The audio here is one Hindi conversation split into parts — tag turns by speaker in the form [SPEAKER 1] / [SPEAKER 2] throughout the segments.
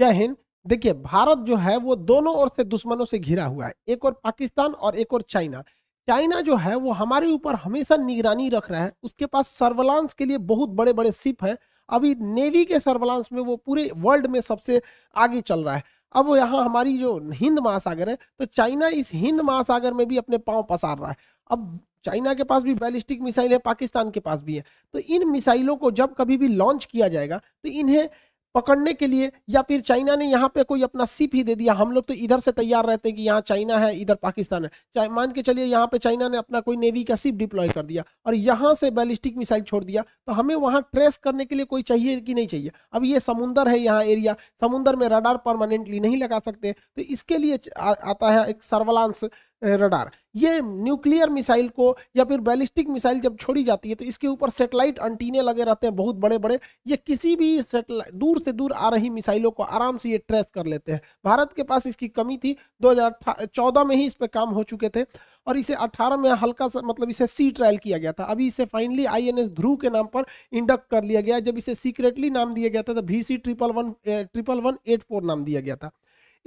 [SPEAKER 1] जय हिंद देखिए भारत जो है वो दोनों ओर से दुश्मनों से घिरा हुआ है एक और पाकिस्तान और एक और चाइना चाइना जो है वो हमारे ऊपर हमेशा निगरानी रख रहा है उसके पास सर्वलांस के लिए बहुत बड़े बड़े सिप हैं अभी नेवी के सर्वलांस में वो पूरे वर्ल्ड में सबसे आगे चल रहा है अब वो यहाँ हमारी जो हिंद महासागर है तो चाइना इस हिंद महासागर में भी अपने पाँव पसार रहा है अब चाइना के पास भी बैलिस्टिक मिसाइल है पाकिस्तान के पास भी है तो इन मिसाइलों को जब कभी भी लॉन्च किया जाएगा तो इन्हें पकड़ने के लिए या फिर चाइना ने यहाँ पे कोई अपना सिप ही दे दिया हम लोग तो इधर से तैयार रहते हैं कि यहाँ चाइना है इधर पाकिस्तान है मान के चलिए यहाँ पे चाइना ने अपना कोई नेवी का सिप डिप्लॉय कर दिया और यहाँ से बैलिस्टिक मिसाइल छोड़ दिया तो हमें वहाँ ट्रेस करने के लिए कोई चाहिए कि नहीं चाहिए अब ये समुंदर है यहाँ एरिया समुंदर में रडार परमानेंटली नहीं लगा सकते तो इसके लिए आता है एक सर्वलांस रडार ये न्यूक्लियर मिसाइल को या फिर बैलिस्टिक मिसाइल जब छोड़ी जाती है तो इसके ऊपर सेटेलाइट अंटीने लगे रहते हैं बहुत बड़े बड़े ये किसी भी दूर से दूर आ रही मिसाइलों को आराम से ये ट्रेस कर लेते हैं भारत के पास इसकी कमी थी दो में ही इस पर काम हो चुके थे और इसे 18 में हल्का सा मतलब इसे सी ट्रायल किया गया था अभी इसे फाइनली आईएनएस ध्रुव के नाम पर इंडक्ट कर लिया गया जब इसे सीक्रेटली नाम दिया गया था तो भी C triple one triple one eight four नाम दिया गया था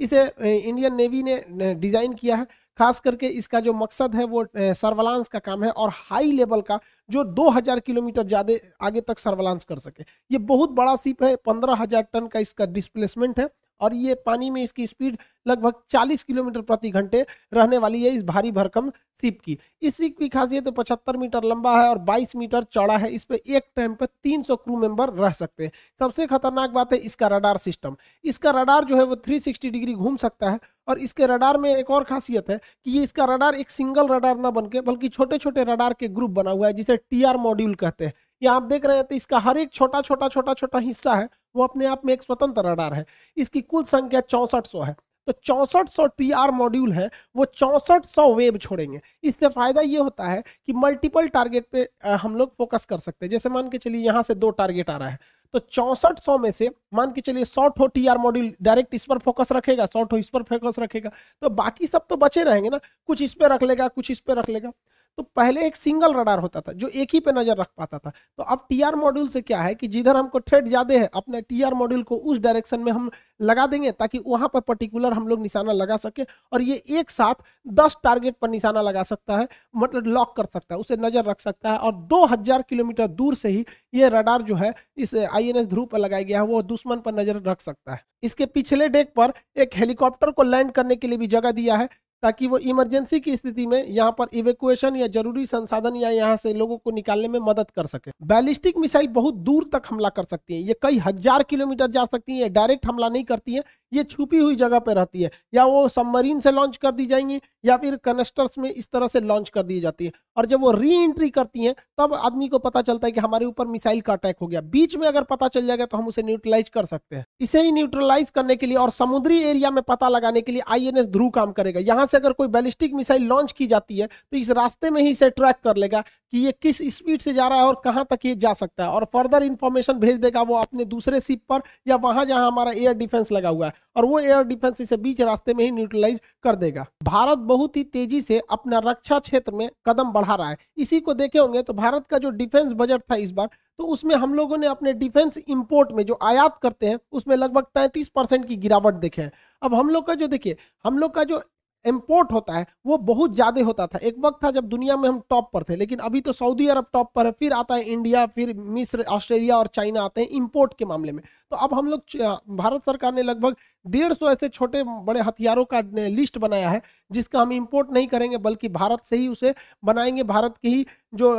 [SPEAKER 1] इसे इंडियन नेवी ने डिज़ाइन किया है खास करके इसका जो मकसद है वो सर्वलांस का काम है और हाई लेवल का जो 2000 किलोमीटर ज़्यादा आगे तक सर्वलांस कर सके ये बहुत बड़ा सिप है 15000 टन का इसका डिस्प्लेसमेंट है और ये पानी में इसकी स्पीड लगभग 40 किलोमीटर प्रति घंटे रहने वाली है इस भारी भरकम सीप की इस सीप की खासियत तो 75 मीटर लंबा है और 22 मीटर चौड़ा है इस पर एक टाइम पर 300 क्रू मेंबर रह सकते हैं सबसे खतरनाक बात है इसका रडार सिस्टम इसका रडार जो है वो 360 डिग्री घूम सकता है और इसके रडार में एक और खासियत है कि ये इसका रडार एक सिंगल रडार ना बनके बल्कि छोटे छोटे रडार के ग्रुप बना हुआ है जिसे टी मॉड्यूल कहते हैं ये आप देख रहे हैं तो इसका हर एक छोटा छोटा छोटा छोटा हिस्सा है वो अपने आप में एक स्वतंत्र रडार है इसकी कुल संख्या चौंसठ सौ है तो चौंसठ सौ टी आर मॉड्यूल है वो चौंसठ सौ वेब छोड़ेंगे इससे फ़ायदा ये होता है कि मल्टीपल टारगेट पे हम लोग फोकस कर सकते हैं जैसे मान के चलिए यहाँ से दो टारगेट आ रहा है तो चौंसठ सौ में से मान के चलिए सौ ठो टी आर मॉड्यूल डायरेक्ट इस पर फोकस रखेगा सौ ठो इस पर फोकस रखेगा तो बाकी सब तो बचे रहेंगे ना कुछ इस पर रख लेगा कुछ इस पर रख लेगा तो पहले एक सिंगल रडार होता था जो एक ही पे नजर रख पाता था तो अब टीआर मॉड्यूल से क्या है कि जिधर हमको थ्रेड ज्यादा है अपने टीआर मॉड्यूल को उस डायरेक्शन में हम लगा देंगे ताकि वहां पर पर्टिकुलर हम लोग निशाना लगा सके और ये एक साथ दस टारगेट पर निशाना लगा सकता है मतलब लॉक कर सकता है उसे नजर रख सकता है और दो किलोमीटर दूर से ही ये रडार जो है इस आई ध्रुव पर लगाया गया है वो दुश्मन पर नजर रख सकता है इसके पिछले डेक पर एक हेलीकॉप्टर को लैंड करने के लिए भी जगह दिया है ताकि वो इमरजेंसी की स्थिति में यहाँ पर इवेकुएशन या जरूरी संसाधन या यहाँ से लोगों को निकालने में मदद कर सके बैलिस्टिक मिसाइल बहुत दूर तक हमला कर सकती है ये कई हजार किलोमीटर जा सकती है डायरेक्ट हमला नहीं करती है ये छुपी हुई जगह पर रहती है या वो सबमरीन से लॉन्च कर दी जाएंगी या फिर कनेस्टर्स में इस तरह से लॉन्च कर दी जाती है और जब वो री एंट्री करती हैं तब आदमी को पता चलता है कि हमारे ऊपर मिसाइल का अटैक हो गया बीच में अगर पता चल जाएगा तो हम उसे न्यूट्रलाइज कर सकते हैं इसे ही न्यूट्रलाइज करने के लिए और समुद्री एरिया में पता लगाने के लिए आईएनएस ध्रुव काम करेगा यहाँ से अगर कोई बैलिस्टिक मिसाइल लॉन्च की जाती है तो इस रास्ते में ही इसे ट्रैक कर लेगा कि ये किस स्पीड से जा रहा है और कहाँ तक ये जा सकता है और फर्दर इन्फॉर्मेशन भेज देगा वो अपने दूसरे सिप पर या वहाँ जहाँ हमारा एयर डिफेंस लगा हुआ है और वो एयर डिफेंस इसे बीच रास्ते में ही न्यूट्रलाइज कर देगा भारत बहुत ही तेजी से अपना रक्षा क्षेत्र में कदम बढ़ा रहा है इसी को देखे होंगे तो भारत का जो डिफेंस बजट था इस बार तो उसमें हम लोगों ने अपने डिफेंस इंपोर्ट में जो आयात करते हैं उसमें लगभग तैतीस परसेंट की गिरावट देखे हैं अब हम लोग का जो देखिए हम लोग का जो इम्पोर्ट होता है वो बहुत ज़्यादा होता था एक वक्त था जब दुनिया में हम टॉप पर थे लेकिन अभी तो सऊदी अरब टॉप पर है फिर आता है इंडिया फिर मिस्र ऑस्ट्रेलिया और चाइना आते हैं इम्पोर्ट के मामले में तो अब हम लोग भारत सरकार ने लगभग डेढ़ सौ ऐसे छोटे बड़े हथियारों का लिस्ट बनाया है जिसका हम इंपोर्ट नहीं करेंगे बल्कि भारत से ही उसे बनाएंगे भारत की ही जो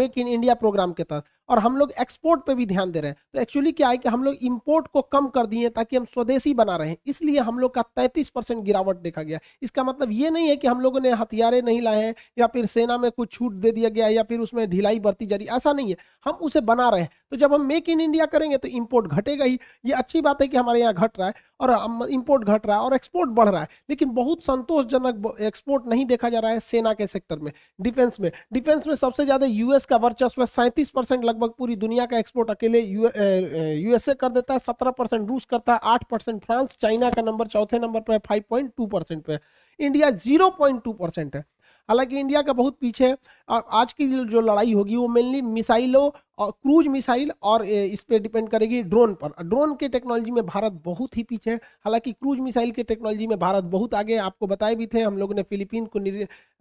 [SPEAKER 1] मेक इन इंडिया प्रोग्राम के तहत और हम लोग एक्सपोर्ट पे भी ध्यान दे रहे हैं तो एक्चुअली क्या है कि हम लोग इंपोर्ट को कम कर दिए ताकि हम स्वदेशी बना रहे हैं इसलिए हम लोग का 33 परसेंट गिरावट देखा गया इसका मतलब ये नहीं है कि हम लोगों ने हथियारे नहीं लाए हैं या फिर सेना में कुछ छूट दे दिया गया या फिर उसमें ढिलाई बरती जा रही ऐसा नहीं है हम उसे बना रहे हैं तो जब हम मेक इन इंडिया करेंगे तो इम्पोर्ट घटेगा ही ये अच्छी बात है कि हमारे यहाँ घट रहा है और इम्पोर्ट घट रहा है और एक्सपोर्ट बढ़ रहा है लेकिन बहुत संतोषजनक एक्सपोर्ट नहीं देखा जा रहा है सेना के सेक्टर में डिफेंस में डिफेंस में सबसे ज़्यादा यूएस का वर्चस्व सैंतीस परसेंट लगभग पूरी दुनिया का एक्सपोर्ट अकेले यूएसए कर देता है सत्रह परसेंट रूस करता है आठ परसेंट फ्रांस चाइना का नंबर चौथे नंबर पर है five point two percent India zero point two percent है हालांकि इंडिया का बहुत पीछे है और आज की जो लड़ाई होगी वो मेनली मिसाइलों और क्रूज मिसाइल और इस पर डिपेंड करेगी ड्रोन पर ड्रोन के टेक्नोलॉजी में भारत बहुत ही पीछे है हालांकि क्रूज मिसाइल के टेक्नोलॉजी में भारत बहुत आगे आपको बताए भी थे हम लोगों ने फिलीपीन को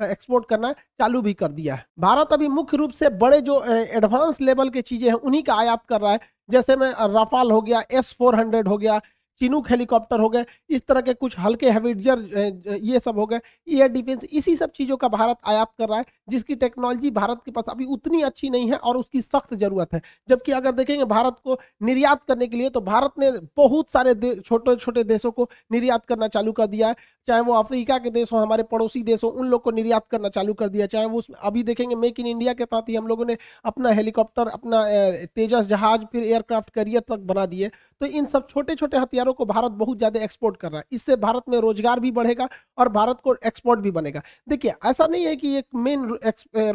[SPEAKER 1] एक्सपोर्ट करना चालू भी कर दिया है भारत अभी मुख्य रूप से बड़े जो एडवांस लेवल के चीज़ें हैं उन्हीं का आयात कर रहा है जैसे में राफाल हो गया एस फोर हंड्रेड हो गया चिनूक हेलीकॉप्टर हो गए इस तरह के कुछ हल्के हेविडजर ये सब हो गए एयर डिफेंस इसी सब चीज़ों का भारत आयात कर रहा है जिसकी टेक्नोलॉजी भारत के पास अभी उतनी अच्छी नहीं है और उसकी सख्त ज़रूरत है जबकि अगर देखेंगे भारत को निर्यात करने के लिए तो भारत ने बहुत सारे छोटे छोटे देशों को निर्यात करना चालू कर दिया है चाहे वो अफ्रीका के देश हो हमारे पड़ोसी देश हो उन लोग को निर्यात करना चालू कर दिया चाहे वो अभी देखेंगे मेक इन इंडिया के तहत ही हम लोगों ने अपना हेलीकॉप्टर अपना तेजस जहाज फिर एयरक्राफ्ट करियर तक बना दिए तो इन सब छोटे छोटे हथियार हथियारों को भारत बहुत ज़्यादा एक्सपोर्ट कर रहा है इससे भारत में रोजगार भी बढ़ेगा और भारत को एक्सपोर्ट भी बनेगा देखिए ऐसा नहीं है कि एक मेन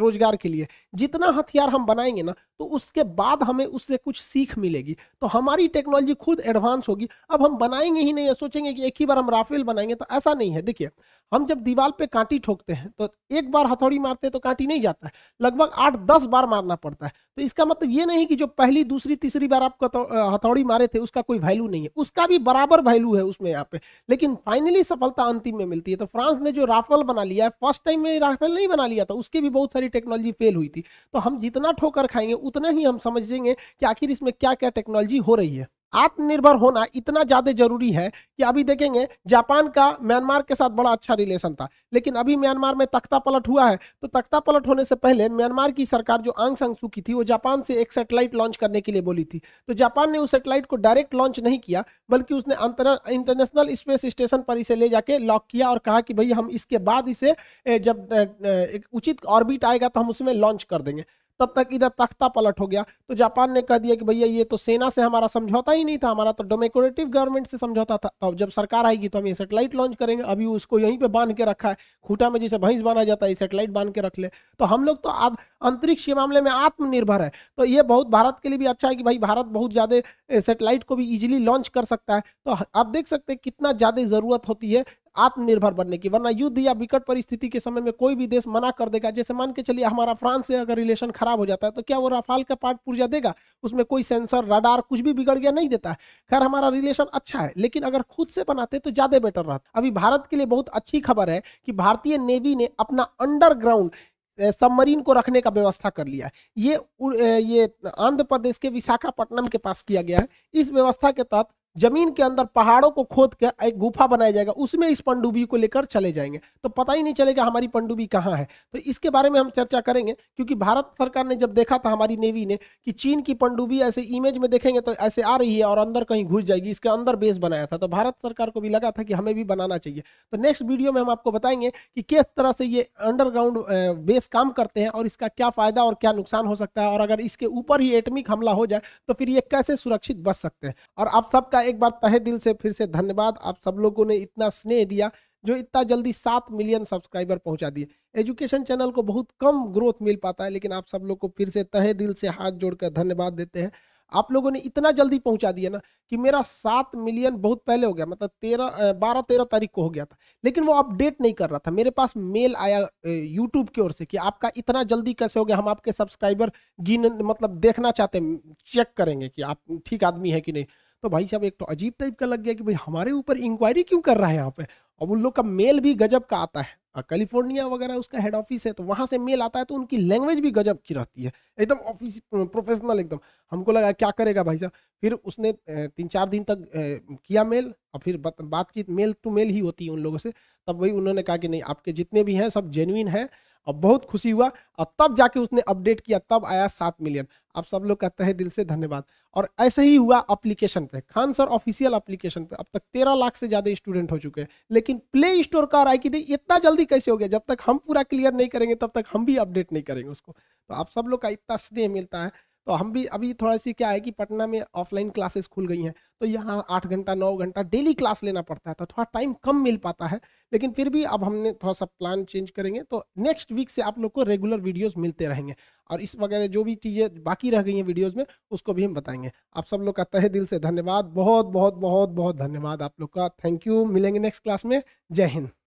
[SPEAKER 1] रोजगार के लिए जितना हथियार हम बनाएंगे ना तो उसके बाद हमें उससे कुछ सीख मिलेगी तो हमारी टेक्नोलॉजी खुद एडवांस होगी अब हम बनाएंगे ही नहीं सोचेंगे कि एक ही बार हम राफेल बनाएंगे तो ऐसा नहीं है देखिए हम जब दीवार पे कांटी ठोकते हैं तो एक बार हथौड़ी मारते हैं तो कांटी नहीं जाता है लगभग आठ दस बार मारना पड़ता है तो इसका मतलब ये नहीं कि जो पहली दूसरी तीसरी बार आप हथौड़ी मारे थे उसका कोई वैल्यू नहीं है उसका भी बराबर वैल्यू है उसमें यहाँ पे लेकिन फाइनली सफलता अंतिम में मिलती है तो फ्रांस ने जो राफेल बना लिया है फर्स्ट टाइम में राफेल नहीं बना लिया था उसकी भी बहुत सारी टेक्नोलॉजी फेल हुई थी तो हम जितना ठोकर खाएंगे उतना ही हम समझेंगे कि आखिर इसमें क्या क्या टेक्नोलॉजी हो रही है आत्मनिर्भर होना इतना ज़्यादा जरूरी है कि अभी देखेंगे जापान का म्यांमार के साथ बड़ा अच्छा रिलेशन था लेकिन अभी म्यांमार में तख्ता पलट हुआ है तो तख्ता पलट होने से पहले म्यांमार की सरकार जो आंग संग सू की थी वो जापान से एक सेटेलाइट लॉन्च करने के लिए बोली थी तो जापान ने उस सेटेलाइट को डायरेक्ट लॉन्च नहीं किया बल्कि उसने इंटरनेशनल स्पेस स्टेशन पर इसे ले जाके लॉक किया और कहा कि भाई हम इसके बाद इसे जब उचित ऑर्बिट आएगा तो हम उसमें लॉन्च कर देंगे तब तक इधर तख्ता पलट हो गया तो जापान ने कह दिया कि भैया ये तो सेना से हमारा समझौता ही नहीं था हमारा तो डोमेकोरेटिव गवर्नमेंट से समझौता था तो जब सरकार आएगी तो हम ये सेटेलाइट लॉन्च करेंगे अभी उसको यहीं पर बांध के रखा है खूटा में जिसे भैंस बांधा जाता है ये सेटेलाइट बांध के रख ले तो हम लोग तो अंतरिक्ष के मामले में आत्मनिर्भर है तो ये बहुत भारत के लिए भी अच्छा है कि भाई भारत बहुत ज़्यादा सेटेलाइट को भी ईजिली लॉन्च कर सकता है तो आप देख सकते हैं कितना ज़्यादा ज़रूरत होती है आत्मनिर्भर बनने की वरना युद्ध या विकट परिस्थिति के समय में कोई भी देश मना कर देगा जैसे मान के चलिए हमारा फ्रांस से अगर रिलेशन खराब हो जाता है तो क्या वो राफाल का पार्ट पुर्जा देगा उसमें कोई सेंसर रडार कुछ भी बिगड़ गया नहीं देता है खैर हमारा रिलेशन अच्छा है लेकिन अगर खुद से बनाते तो ज्यादा बेटर रहता अभी भारत के लिए बहुत अच्छी खबर है कि भारतीय नेवी ने अपना अंडरग्राउंड सबमरीन को रखने का व्यवस्था कर लिया है ये ये आंध्र प्रदेश के विशाखापट्टनम के पास किया गया है इस व्यवस्था के तहत जमीन के अंदर पहाड़ों को खोद कर एक गुफा बनाया जाएगा उसमें इस पंडुबी को लेकर चले जाएंगे तो पता ही नहीं चलेगा हमारी पंडुबी कहाँ है तो इसके बारे में हम चर्चा करेंगे क्योंकि भारत सरकार ने जब देखा था हमारी नेवी ने कि चीन की पंडुबी ऐसे इमेज में देखेंगे तो ऐसे आ रही है और अंदर कहीं घुस जाएगी इसके अंदर बेस बनाया था तो भारत सरकार को भी लगा था कि हमें भी बनाना चाहिए तो नेक्स्ट वीडियो में हम आपको बताएंगे कि किस तरह से ये अंडरग्राउंड बेस काम करते हैं और इसका क्या फायदा और क्या नुकसान हो सकता है और अगर इसके ऊपर ही एटमिक हमला हो जाए तो फिर ये कैसे सुरक्षित बच सकते हैं और आप सबका एक बार तहे दिल से फिर से धन्यवाद आप सब लोगों ने इतना स्नेह दिया जो इतना जल्दी सात मिलियन सब्सक्राइबर पहुंचा दिए एजुकेशन चैनल को बहुत कम ग्रोथ मिल पाता है लेकिन आप सब लोग को फिर से तहे दिल से हाथ जोड़कर धन्यवाद देते हैं आप लोगों ने इतना जल्दी पहुंचा दिया ना कि मेरा सात मिलियन बहुत पहले हो गया मतलब तेरह बारह तेरह तारीख को हो गया था लेकिन वो अपडेट नहीं कर रहा था मेरे पास मेल आया यूट्यूब की ओर से कि आपका इतना जल्दी कैसे हो गया हम आपके सब्सक्राइबर गिन मतलब देखना चाहते चेक करेंगे कि आप ठीक आदमी है कि नहीं तो भाई साहब एक तो अजीब टाइप का लग गया कि भाई हमारे ऊपर इंक्वायरी क्यों कर रहा है यहाँ पे अब उन लोग का मेल भी गजब का आता है कैलिफोर्निया वगैरह उसका हेड ऑफिस है तो वहाँ से मेल आता है तो उनकी लैंग्वेज भी गजब की रहती है एकदम ऑफिस प्रोफेशनल एकदम हमको लगा क्या करेगा भाई साहब फिर उसने तीन चार दिन तक किया मेल और फिर बातचीत मेल टू मेल ही होती है उन लोगों से तब वही उन्होंने कहा कि नहीं आपके जितने भी हैं सब जेन्यून है और बहुत खुशी हुआ और तब जाके उसने अपडेट किया तब आया सात मिलियन आप सब लोग का हैं दिल से धन्यवाद और ऐसे ही हुआ अप्लीकेशन पे खान सर ऑफिशियल अप्लीकेशन पे अब तक तेरह लाख से ज़्यादा स्टूडेंट हो चुके हैं लेकिन प्ले स्टोर का रहा है कि नहीं इतना जल्दी कैसे हो गया जब तक हम पूरा क्लियर नहीं करेंगे तब तक हम भी अपडेट नहीं करेंगे उसको तो आप सब लोग का इतना स्नेह मिलता है तो हम भी अभी थोड़ा सी क्या है कि पटना में ऑफलाइन क्लासेस खुल गई हैं तो यहाँ आठ घंटा नौ घंटा डेली क्लास लेना पड़ता है तो थोड़ा टाइम कम मिल पाता है लेकिन फिर भी अब हमने थोड़ा सा प्लान चेंज करेंगे तो नेक्स्ट वीक से आप लोग को रेगुलर वीडियोज़ मिलते रहेंगे और इस वगैरह जो भी चीज़ें बाकी रह गई हैं वीडियोज़ में उसको भी हम बताएंगे आप सब लोग का तहे दिल से धन्यवाद बहुत बहुत बहुत बहुत धन्यवाद आप लोग का थैंक यू मिलेंगे नेक्स्ट क्लास में जय हिंद